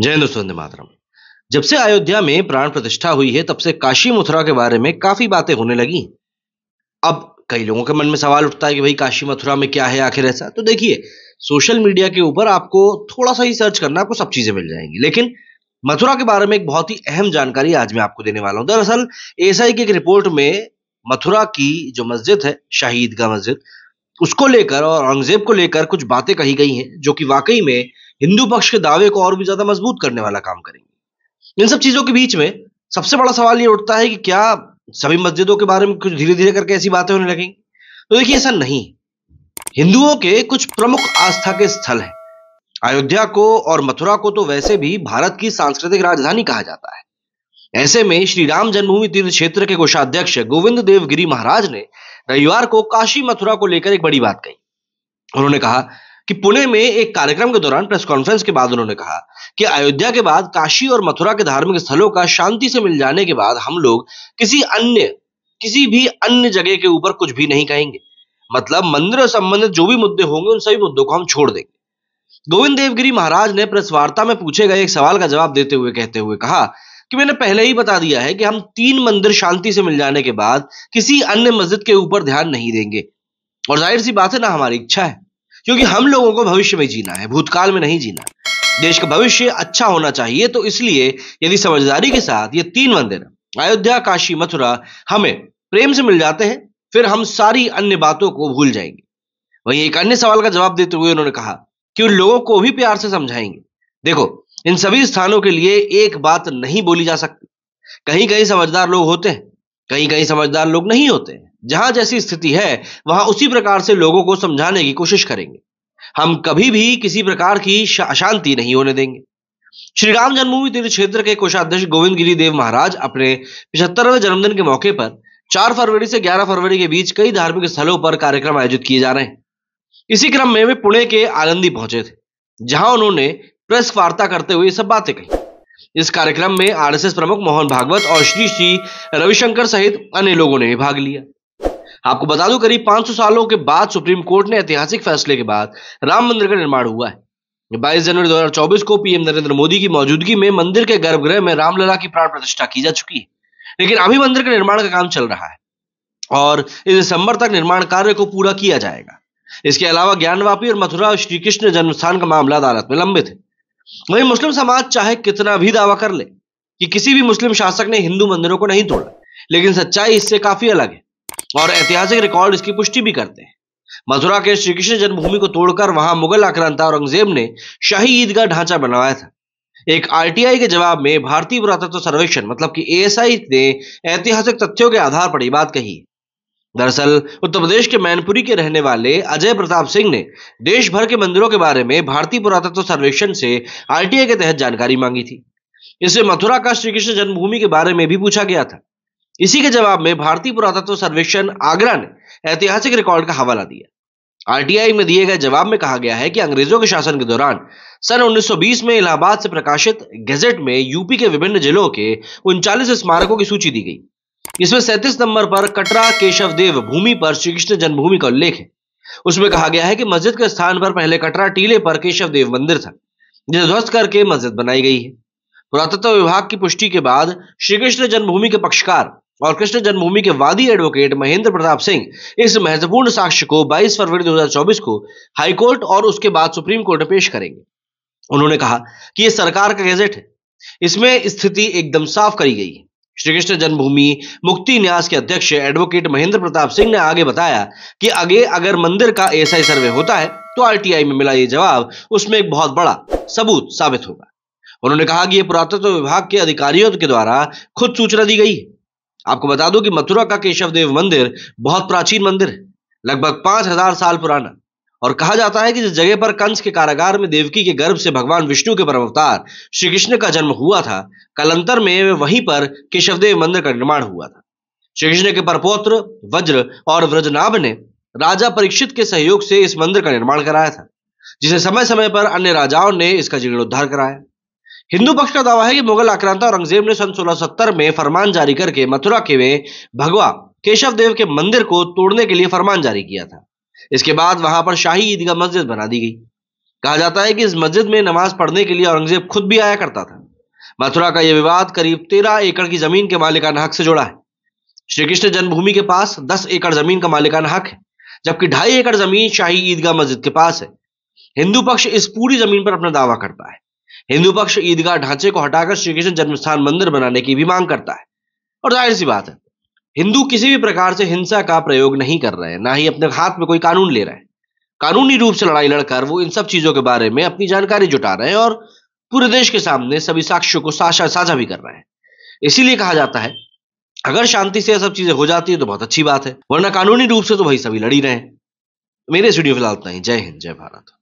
जय हिंद मातरम जब से अयोध्या में प्राण प्रतिष्ठा हुई है तब से काशी मथुरा के बारे में काफी बातें होने लगी अब कई लोगों के मन में सवाल उठता है कि भाई काशी मथुरा में क्या है आखिर ऐसा तो देखिए सोशल मीडिया के ऊपर आपको थोड़ा सा ही सर्च करना आपको सब चीजें मिल जाएंगी लेकिन मथुरा के बारे में एक बहुत ही अहम जानकारी आज मैं आपको देने वाला हूं दरअसल एसआई की एक रिपोर्ट में मथुरा की जो मस्जिद है शाहीद का मस्जिद उसको लेकर और औरंगजेब को लेकर कुछ बातें कही गई हैं जो कि वाकई में हिंदू पक्ष के दावे को और भी ज्यादा मजबूत करने वाला काम करेंगे इन सब चीजों के बीच में सबसे बड़ा सवाल ये उठता है कि क्या सभी मस्जिदों के बारे में कुछ धीरे धीरे करके ऐसी बातें होने लगेंगी तो देखिए ऐसा नहीं हिंदुओं के कुछ प्रमुख आस्था के स्थल हैं अयोध्या को और मथुरा को तो वैसे भी भारत की सांस्कृतिक राजधानी कहा जाता है ऐसे में श्री राम जन्मभूमि तीर्थ क्षेत्र के कोषाध्यक्ष गोविंद देव गिरी महाराज ने रविवार को काशी मथुरा को लेकर एक बड़ी बात कही उन्होंने कहा कि पुणे में एक कार्यक्रम के दौरान प्रेस कॉन्फ्रेंस के बाद उन्होंने कहा कि अयोध्या के बाद काशी और मथुरा के धार्मिक स्थलों का शांति से मिल जाने के बाद हम लोग किसी अन्य किसी भी अन्य जगह के ऊपर कुछ भी नहीं कहेंगे मतलब मंदिर संबंधित जो भी मुद्दे होंगे उन सभी मुद्दों को हम छोड़ देंगे गोविंद देवगिरी महाराज ने प्रेस वार्ता में पूछे गए एक सवाल का जवाब देते हुए कहते हुए कहा कि मैंने पहले ही बता दिया है कि हम तीन मंदिर शांति से मिल जाने के बाद किसी अन्य मस्जिद के ऊपर ध्यान नहीं देंगे और जाहिर सी बात है ना हमारी इच्छा है क्योंकि हम लोगों को भविष्य में जीना है भूतकाल में नहीं जीना देश का भविष्य अच्छा होना चाहिए तो इसलिए यदि समझदारी के साथ ये तीन मंदिर अयोध्या काशी मथुरा हमें प्रेम से मिल जाते हैं फिर हम सारी अन्य बातों को भूल जाएंगे वहीं एक अन्य सवाल का जवाब देते हुए उन्होंने कहा कि उन लोगों को भी प्यार से समझाएंगे देखो इन सभी स्थानों के लिए एक बात नहीं बोली जा सकती कहीं कहीं समझदार लोग होते हैं कहीं कहीं समझदार लोग नहीं होते हैं जहां जैसी स्थिति है वहां उसी प्रकार से लोगों को समझाने की कोशिश करेंगे हम कभी भी किसी प्रकार की अशांति नहीं होने देंगे श्री राम जन्मभूमि तीर्थ क्षेत्र के कोषाध्यक्ष गोविंद गिरी देव महाराज अपने पिछहत्तरवें जन्मदिन के मौके पर चार फरवरी से ग्यारह फरवरी के बीच कई धार्मिक स्थलों पर कार्यक्रम आयोजित किए जा रहे हैं इसी क्रम में वे पुणे के आनंदी पहुंचे थे जहां उन्होंने प्रेस वार्ता करते हुए सब बातें कही इस कार्यक्रम में आरएसएस प्रमुख मोहन भागवत और श्री श्री रविशंकर सहित अन्य लोगों ने भाग लिया आपको बता दूं करीब 500 सालों के बाद सुप्रीम कोर्ट ने ऐतिहासिक फैसले के बाद राम मंदिर का निर्माण हुआ है बाईस जनवरी 2024 को पीएम नरेंद्र मोदी की मौजूदगी में मंदिर के गर्भगृह में रामलला की प्राण प्रतिष्ठा की जा चुकी है लेकिन अभी मंदिर के निर्माण का काम चल रहा है और इस दिसंबर तक निर्माण कार्य को पूरा किया जाएगा इसके अलावा ज्ञानवापी और मथुरा और श्री कृष्ण जन्मस्थान का मामला अदालत में लंबित है वहीं मुस्लिम समाज चाहे कितना भी दावा कर ले कि किसी भी मुस्लिम शासक ने हिंदू मंदिरों को नहीं तोड़ा लेकिन सच्चाई इससे काफी अलग है और ऐतिहासिक रिकॉर्ड इसकी पुष्टि भी करते हैं मथुरा के श्री कृष्ण जन्मभूमि को तोड़कर वहां मुगल आक्रांता औरंगजेब ने शाही ईदगाह ढांचा बनवाया था एक आरटीआई के जवाब में भारतीय पुरातत्व सर्वेक्षण मतलब कि एएसआई ने ऐतिहासिक तथ्यों के आधार पर यह बात कही दरअसल उत्तर प्रदेश के मैनपुरी के रहने वाले अजय प्रताप सिंह ने देश भर के मंदिरों के बारे में भारतीय पुरातत्व सर्वेक्षण से आरटीआई के तहत जानकारी मांगी थी इसे मथुरा का श्रीकृष्ण जन्मभूमि के बारे में भी पूछा गया था इसी के जवाब में भारतीय पुरातत्व सर्वेक्षण आगरा ने ऐतिहासिक रिकॉर्ड का हवाला दिया आरटीआई में दिए गए जवाब में कहा गया है कि अंग्रेजों के शासन के दौरान सन 1920 में इलाहाबाद से प्रकाशित गेजेट में यूपी के विभिन्न जिलों के उनचालीस स्मारकों की सूची दी गई इसमें सैंतीस नंबर पर कटरा केशव देव भूमि पर श्रीकृष्ण जन्मभूमि का उल्लेख है उसमें कहा गया है कि मस्जिद के स्थान पर पहले कटरा टीले पर केशव देव मंदिर था जिसे ध्वस्त करके मस्जिद बनाई गई है पुरातत्व विभाग की पुष्टि के बाद श्रीकृष्ण जन्मभूमि के पक्षकार और कृष्ण जन्मभूमि के वादी एडवोकेट महेंद्र प्रताप सिंह इस महत्वपूर्ण साक्ष्य को 22 फरवरी 2024 को हाईकोर्ट और उसके बाद सुप्रीम कोर्ट में पेश करेंगे उन्होंने कहा कि यह सरकार का गैजेट है इसमें स्थिति एकदम साफ करी गई है श्री कृष्ण जन्मभूमि मुक्ति न्यास के अध्यक्ष एडवोकेट महेंद्र प्रताप सिंह ने आगे बताया कि आगे अगर मंदिर का एसआई सर्वे होता है तो आरटीआई में मिला ये जवाब उसमें एक बहुत बड़ा सबूत साबित होगा उन्होंने कहा कि यह पुरातत्व विभाग के अधिकारियों के द्वारा खुद सूचना दी गई है आपको बता दूं कि मथुरा का केशव देव मंदिर बहुत प्राचीन मंदिर है लगभग पांच हजार साल पुराना और कहा जाता है कि जिस जगह पर कंस के कारागार में देवकी के गर्भ से भगवान विष्णु के परम अवतार श्री कृष्ण का जन्म हुआ था कलंतर में वहीं पर केशवदेव मंदिर का निर्माण हुआ था श्री कृष्ण के परपोत्र वज्र और व्रजनाभ ने राजा परीक्षित के सहयोग से इस मंदिर का निर्माण कराया था जिसे समय समय पर अन्य राजाओं ने इसका जीर्णोद्धार कराया हिंदू पक्ष का दावा है कि मुगल आक्रांता औरंगजेब ने सन 1670 में फरमान जारी करके मथुरा के वे भगवा केशव देव के मंदिर को तोड़ने के लिए फरमान जारी किया था इसके बाद वहां पर शाही ईदगाह मस्जिद बना दी गई कहा जाता है कि इस मस्जिद में नमाज पढ़ने के लिए औरंगजेब खुद भी आया करता था मथुरा का यह विवाद करीब तेरह एकड़ की जमीन के मालिकाना हक से जुड़ा है श्री कृष्ण जन्मभूमि के पास दस एकड़ जमीन का मालिकाना हक है जबकि ढाई एकड़ जमीन शाही ईदगाह मस्जिद के पास है हिंदू पक्ष इस पूरी जमीन पर अपना दावा करता है हिंदू पक्ष ईदगाह ढांचे को हटाकर श्री कृष्ण जन्मस्थान मंदिर बनाने की भी मांग करता है और जाहिर सी बात है हिंदू किसी भी प्रकार से हिंसा का प्रयोग नहीं कर रहे हैं ना ही अपने हाथ में कोई कानून ले रहे हैं कानूनी रूप से लड़ाई लड़कर वो इन सब चीजों के बारे में अपनी जानकारी जुटा रहे हैं और पूरे देश के सामने सभी साक्ष्यों को साझा साझा भी कर रहे हैं इसीलिए कहा जाता है अगर शांति से यह सब चीजें हो जाती है तो बहुत अच्छी बात है वरना कानूनी रूप से तो भाई सभी लड़ी रहे हैं मेरे इस वीडियो फिलहाल इतना ही जय हिंद जय भारत